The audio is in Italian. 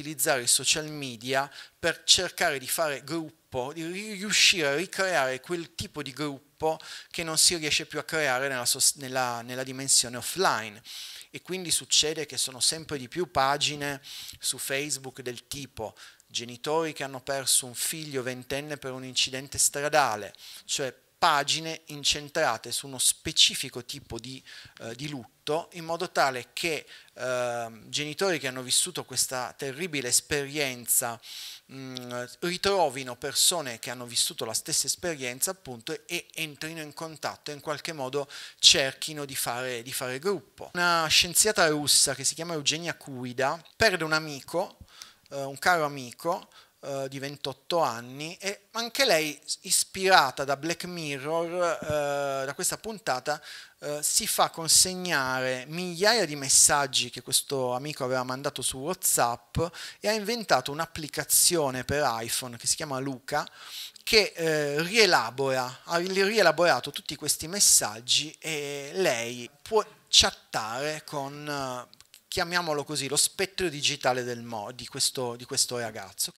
utilizzare i social media per cercare di fare gruppo, di riuscire a ricreare quel tipo di gruppo che non si riesce più a creare nella, nella, nella dimensione offline. E quindi succede che sono sempre di più pagine su Facebook del tipo genitori che hanno perso un figlio ventenne per un incidente stradale, cioè pagine incentrate su uno specifico tipo di, eh, di lutto in modo tale che eh, genitori che hanno vissuto questa terribile esperienza mh, mm, ritrovino persone che hanno vissuto la stessa esperienza appunto e entrino in contatto e in qualche modo cerchino di fare, di fare gruppo. Una scienziata russa che si chiama Eugenia Cuida perde un amico, eh, un caro amico, eh, di 28 anni e anche lei, ispirata da Black Mirror, eh, da questa puntata, eh, si fa consegnare migliaia di messaggi che questo amico aveva mandato su WhatsApp e ha inventato un'applicazione per iPhone che si chiama Luca che eh, rielabora, ha rielaborato tutti questi messaggi e lei può chattare con, eh, chiamiamolo così, lo spettro digitale mo, di, questo, di questo ragazzo.